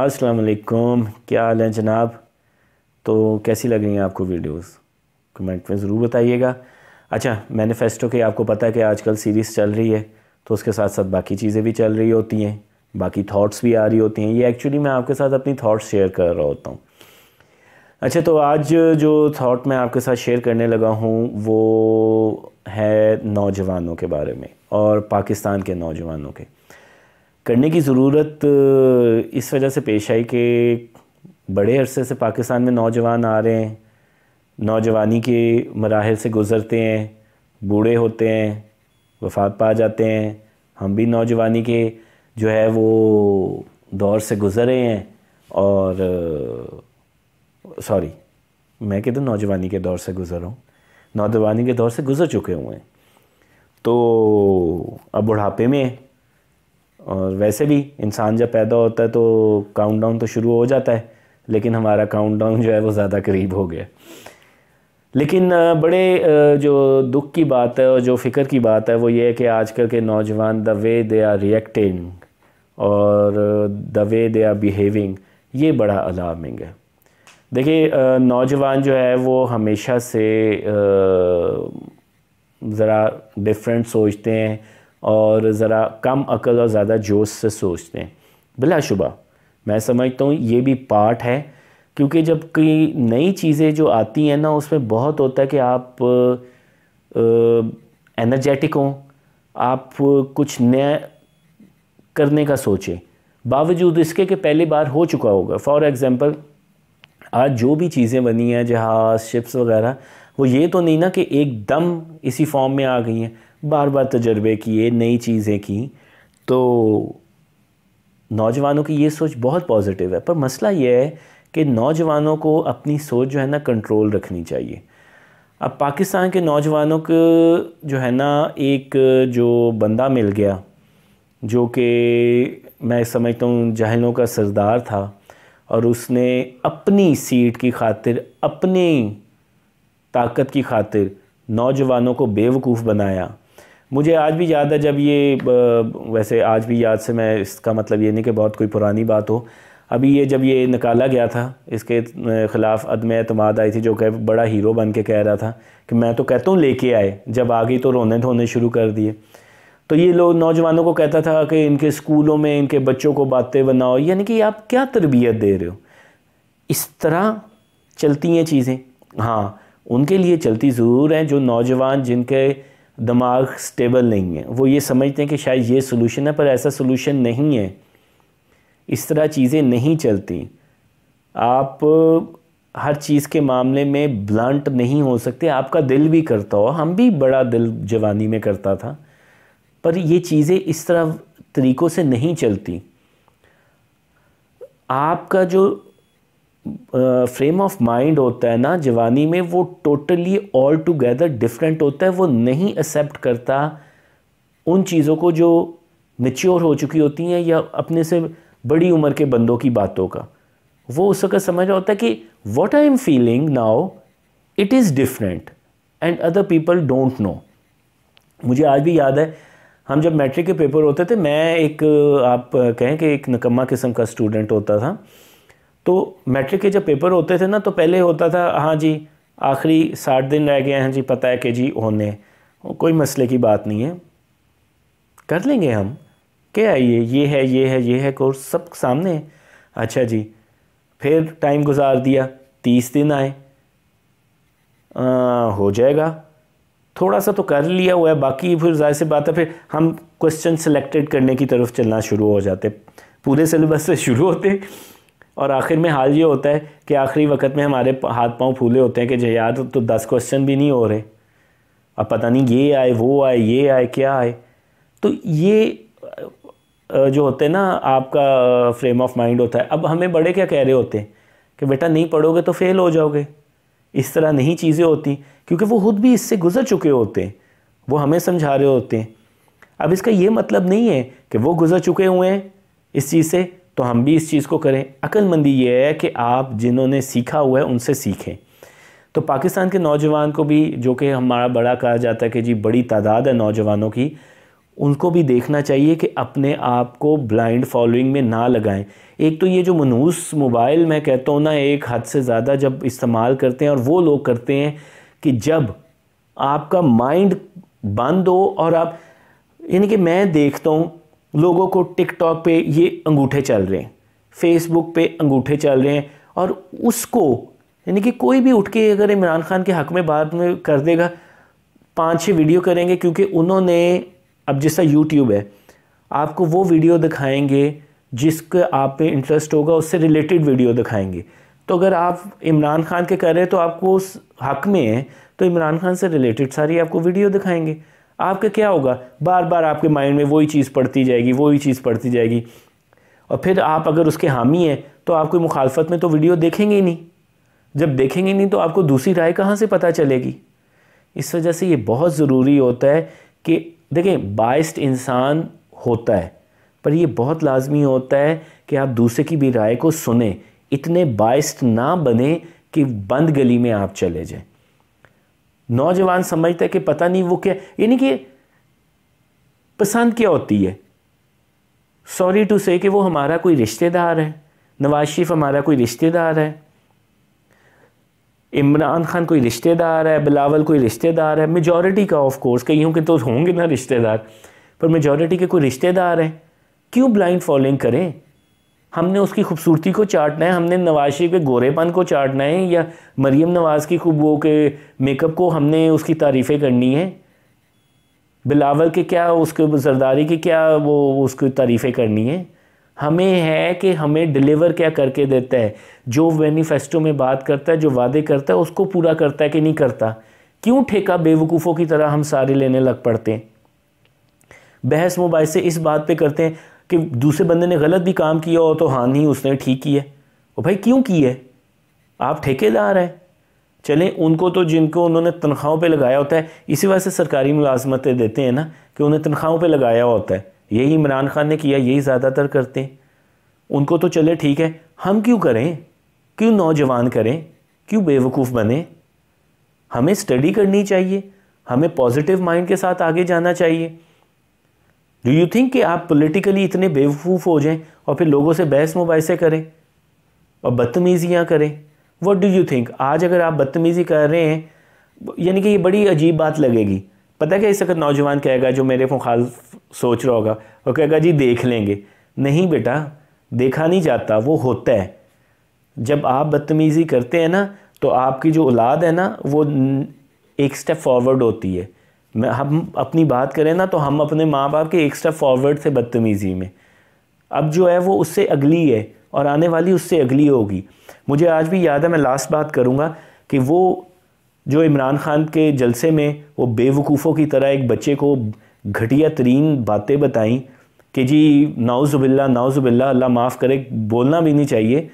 अस्सलाम वालेकुम क्या हाल है जनाब तो कैसी लग रही हैं आपको वीडियोस कमेंट में ज़रूर बताइएगा अच्छा मैनिफेस्टो के आपको पता है कि आजकल सीरीज़ चल रही है तो उसके साथ साथ बाकी चीज़ें भी चल रही होती हैं बाकी थॉट्स भी आ रही होती हैं ये एक्चुअली मैं आपके साथ अपनी थॉट्स शेयर कर रहा होता हूँ अच्छा तो आज जो थॉट मैं आपके साथ शेयर करने लगा हूँ वो है नौजवानों के बारे में और पाकिस्तान के नौजवानों के करने की ज़रूरत इस वजह से पेश आई कि बड़े अरसे से पाकिस्तान में नौजवान आ रहे हैं नौजवानी के मराहल से गुज़रते हैं बूढ़े होते हैं वफात पा जाते हैं हम भी नौजवानी के जो है वो दौर से रहे हैं और सॉरी मैं कहता तो नौजवानी के दौर से गुज़र हूँ नौजवानी के दौर से गुज़र चुके हुए हैं तो अब बुढ़ापे में और वैसे भी इंसान जब पैदा होता है तो काउंट डाउन तो शुरू हो जाता है लेकिन हमारा काउंट डाउन जो है वो ज़्यादा करीब हो गया लेकिन बड़े जो दुख की बात है और जो फ़िक्र की बात है वो ये है कि आजकल के नौजवान the way they are reacting और the way they are behaving ये बड़ा अलार्मिंग है देखिए नौजवान जो है वो हमेशा से ज़रा डिफरेंट सोचते हैं और ज़रा कम अकल और ज़्यादा जोश से सोचते हैं बिलाशुबा मैं समझता हूँ ये भी पार्ट है क्योंकि जब कई नई चीज़ें जो आती हैं ना उसमें बहुत होता है कि आप एनर्जेटिक हों आप कुछ नया करने का सोचें बावजूद इसके कि पहली बार हो चुका होगा फॉर एग्ज़ाम्पल आज जो भी चीज़ें बनी हैं जहाज़ शिप्स वगैरह वो ये तो नहीं ना कि एकदम इसी फॉर्म में आ गई हैं बार बार तजर्बे किए नई चीज़ें की तो नौजवानों की ये सोच बहुत पॉजिटिव है पर मसला ये है कि नौजवानों को अपनी सोच जो है ना कंट्रोल रखनी चाहिए अब पाकिस्तान के नौजवानों को जो है ना एक जो बंदा मिल गया जो कि मैं समझता हूँ जहलों का सरदार था और उसने अपनी सीट की खातिर अपनी ताकत की खातिर नौजवानों को बेवकूफ़ बनाया मुझे आज भी याद है जब ये वैसे आज भी याद से मैं इसका मतलब ये नहीं कि बहुत कोई पुरानी बात हो अभी ये जब ये निकाला गया था इसके ख़िलाफ़ अदम अतमाद आई थी जो कि बड़ा हीरो बन के कह रहा था कि मैं तो कहता हूँ लेके आए जब आ गई तो रोने धोने शुरू कर दिए तो ये लोग नौजवानों को कहता था कि इनके स्कूलों में इनके बच्चों को बातें बनाओ यानी कि आप क्या तरबियत दे रहे हो इस तरह चलती हैं चीज़ें हाँ उनके लिए चलती ज़रूर हैं जो नौजवान जिनके दिमाग स्टेबल नहीं है वो ये समझते हैं कि शायद ये सोलूशन है पर ऐसा सोलूशन नहीं है इस तरह चीज़ें नहीं चलती आप हर चीज़ के मामले में ब्लंट नहीं हो सकते आपका दिल भी करता हो हम भी बड़ा दिल जवानी में करता था पर ये चीज़ें इस तरह तरीक़ों से नहीं चलती आपका जो फ्रेम ऑफ माइंड होता है ना जवानी में वो टोटली ऑल टुगेदर डिफरेंट होता है वो नहीं एक्सेप्ट करता उन चीज़ों को जो मेच्योर हो चुकी होती हैं या अपने से बड़ी उम्र के बंदों की बातों का वो उस वक्त समझ रहा होता है कि what I am feeling now it is different and other people don't know मुझे आज भी याद है हम जब मैट्रिक के पेपर होते थे मैं एक आप कहें कि एक नकम्मा किस्म का स्टूडेंट होता था तो मैट्रिक के जब पेपर होते थे ना तो पहले होता था हाँ जी आखिरी साठ दिन रह गए हैं जी पता है कि जी होने कोई मसले की बात नहीं है कर लेंगे हम क्या है ये ये है ये है ये है कोर्स सब सामने है अच्छा जी फिर टाइम गुजार दिया तीस दिन आए आ, हो जाएगा थोड़ा सा तो कर लिया हुआ है बाकी फिर जाहिर सी बात है फिर हम क्वेश्चन सेलेक्टेड करने की तरफ चलना शुरू हो जाते पूरे सिलेबस से शुरू होते और आखिर में हाल ये होता है कि आखिरी वक्त में हमारे हाथ पांव फूले होते हैं कि जो यार तो दस क्वेश्चन भी नहीं हो रहे अब पता नहीं ये आए वो आए ये आए क्या आए तो ये जो होते हैं ना आपका फ्रेम ऑफ माइंड होता है अब हमें बड़े क्या कह रहे होते हैं कि बेटा नहीं पढ़ोगे तो फेल हो जाओगे इस तरह नहीं चीज़ें होती क्योंकि वो खुद भी इससे गुजर चुके होते हैं वो हमें समझा रहे होते हैं अब इसका ये मतलब नहीं है कि वो गुजर चुके हुए हैं इस चीज़ से तो हम भी इस चीज़ को करें अक्लमंदी ये है कि आप जिन्होंने सीखा हुआ है उनसे सीखें तो पाकिस्तान के नौजवान को भी जो कि हमारा बड़ा कहा जाता है कि जी बड़ी तादाद है नौजवानों की उनको भी देखना चाहिए कि अपने आप को ब्लाइंड फॉलोइंग में ना लगाएं एक तो ये जो मनूस मोबाइल मैं कहता हूँ ना एक हद से ज़्यादा जब इस्तेमाल करते हैं और वो लोग करते हैं कि जब आपका माइंड बंद हो और आप यानी कि मैं देखता हूँ लोगों को टिकटॉक पे ये अंगूठे चल रहे हैं फेसबुक पे अंगूठे चल रहे हैं और उसको यानी कि कोई भी उठ के अगर इमरान खान के हक़ में बाद में कर देगा पाँच छः वीडियो करेंगे क्योंकि उन्होंने अब जैसा यूट्यूब है आपको वो वीडियो दिखाएंगे जिसके आप पे इंटरेस्ट होगा उससे रिलेटेड वीडियो दिखाएंगे तो अगर आप इमरान खान के कर रहे हैं तो आपको उस हक़ में है तो इमरान खान से रिलेटेड सारी आपको वीडियो दिखाएंगे आपका क्या होगा बार बार आपके माइंड में वही चीज़ पड़ती जाएगी वही चीज़ पड़ती जाएगी और फिर आप अगर उसके हामी हैं तो आप कोई मुखालफत में तो वीडियो देखेंगे ही नहीं जब देखेंगे नहीं तो आपको दूसरी राय कहाँ से पता चलेगी इस वजह से ये बहुत ज़रूरी होता है कि देखें बाइस्ड इंसान होता है पर ये बहुत लाजमी होता है कि आप दूसरे की भी राय को सुने इतने बाइस्ड ना बने कि बंद गली में आप चले जाएं नौजवान समझता है कि पता नहीं वो क्या यानी कि पसंद क्या होती है सॉरी टू से कि वो हमारा कोई रिश्तेदार है नवाज शरीफ हमारा कोई रिश्तेदार है इमरान खान कोई रिश्तेदार है बिलावल कोई रिश्तेदार है मेजॉरिटी का ऑफ कोर्स कईयों कि तो होंगे ना रिश्तेदार पर मेजॉरिटी के कोई रिश्तेदार हैं क्यों ब्लाइंड फॉलोइंग करें हमने उसकी खूबसूरती को चाटना है हमने नवाज शरीफ के गोरेपन को चाटना है या मरियम नवाज़ की खूब वो के मेकअप को हमने उसकी तारीफ़ें करनी है बिलावल के क्या उसके जरदारी की क्या वो उसकी तारीफ़ें करनी है हमें है कि हमें डिलीवर क्या करके देता है जो मैनीफेस्टो में बात करता है जो वादे करता है उसको पूरा करता है कि नहीं करता क्यों ठेका बेवकूफ़ों की तरह हम सारे लेने लग पड़ते हैं बहस मुबाइस से इस बात पे करते हैं कि दूसरे बंदे ने गलत भी काम किया हो तो हाँ नहीं उसने ठीक किया है वो भाई क्यों की है आप ठेकेदार हैं चलें उनको तो जिनको उन्होंने तनख्वाहों पे लगाया होता है इसी वजह से सरकारी मुलाजमतें देते हैं ना कि उन्हें तनख्वाहों पे लगाया होता है यही इमरान खान ने किया यही ज़्यादातर करते हैं उनको तो चले ठीक है हम क्यों करें क्यों नौजवान करें क्यों बेवकूफ़ बने हमें स्टडी करनी चाहिए हमें पॉजिटिव माइंड के साथ आगे जाना चाहिए डू यू थिंक कि आप पोलिटिकली इतने बेवकूफ़ हो जाएं और फिर लोगों से बहस मुबैसे करें और बदतमीज़ियाँ करें वट डू यू थिंक आज अगर आप बदतमीज़ी कर रहे हैं यानी कि ये बड़ी अजीब बात लगेगी पता क्या इस वक्त नौजवान कहेगा जो मेरे मुखालफ सोच रहा होगा वो कहेगा जी देख लेंगे नहीं बेटा देखा नहीं जाता वो होता है जब आप बदतमीज़ी करते हैं ना तो आपकी जो औलाद है ना वो एक स्टेप फॉरवर्ड होती है हम अपनी बात करें ना तो हम अपने माँ बाप के एक स्टेप फॉरवर्ड थे बदतमीज़ी में अब जो है वो उससे अगली है और आने वाली उससे अगली होगी मुझे आज भी याद है मैं लास्ट बात करूँगा कि वो जो इमरान खान के जलसे में वो बेवकूफ़ों की तरह एक बच्चे को घटिया तरीन बातें बताई कि जी नाउज़ुबिल्ला नाउज़ुबिल्ला अल्लाह माफ़ करे बोलना भी नहीं चाहिए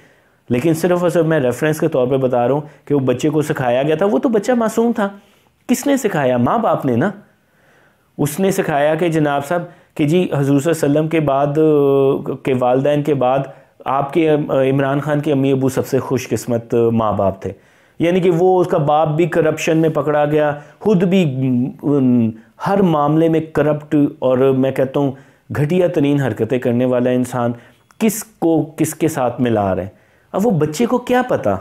लेकिन सिर्फ और सिर्फ मैं रेफरेंस के तौर पे बता रहा हूँ कि वो बच्चे को सिखाया गया था वो तो बच्चा मासूम था किसने सिखाया माँ बाप ने ना उसने सिखाया कि जनाब साहब कि जी हजूर सल्लम के बाद के वालदेन के बाद आपके इमरान खान के अम्मी अबू सबसे खुशकस्मत माँ बाप थे यानी कि वो उसका बाप भी करप्शन में पकड़ा गया खुद भी हर मामले में करप्ट और मैं कहता हूँ घटिया तरीन हरकतें करने वाला इंसान किस को किसके साथ मिला रहे हैं अब वो बच्चे को क्या पता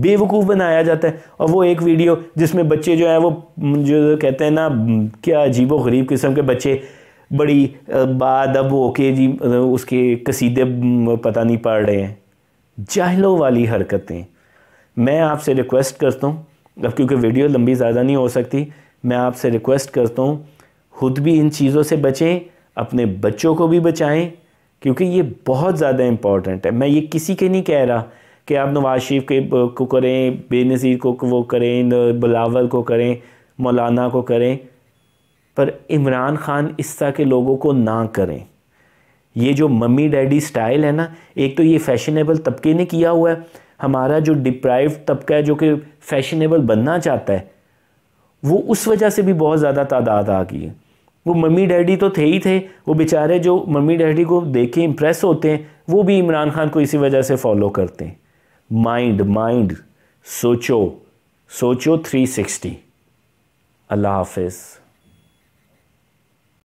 बेवकूफ़ बनाया जाता है और वो एक वीडियो जिसमें बच्चे जो है वो जो कहते हैं ना क्या अजीब गरीब किस्म के बच्चे बड़ी बाद अब हो के जी उसके कसीदे पता नहीं पढ़ रहे हैं जाहलों वाली हरकतें मैं आपसे रिक्वेस्ट करता हूँ अब क्योंकि वीडियो लंबी ज़्यादा नहीं हो सकती मैं आपसे रिक्वेस्ट करता हूँ खुद भी इन चीज़ों से बचें अपने बच्चों को भी बचाएं क्योंकि ये बहुत ज़्यादा इम्पॉर्टेंट है मैं ये किसी के नहीं कह रहा कि आप नवाज शरीफ के को करें बेनज़ीर को वो करें बिलावल को करें मौलाना को करें पर इमरान ख़ान इस तरह के लोगों को ना करें ये जो मम्मी डैडी स्टाइल है ना एक तो ये फैशनेबल तबके ने किया हुआ है हमारा जो डिप्राइव तबका है जो कि फैशनेबल बनना चाहता है वो उस वजह से भी बहुत ज़्यादा तादाद आ गई है वो मम्मी डैडी तो थे ही थे वो बेचारे जो मम्मी डैडी को देखे इम्प्रेस होते हैं वो भी इमरान खान को इसी वजह से फॉलो करते हैं माइंड माइंड सोचो सोचो 360 अल्लाह हाफिज़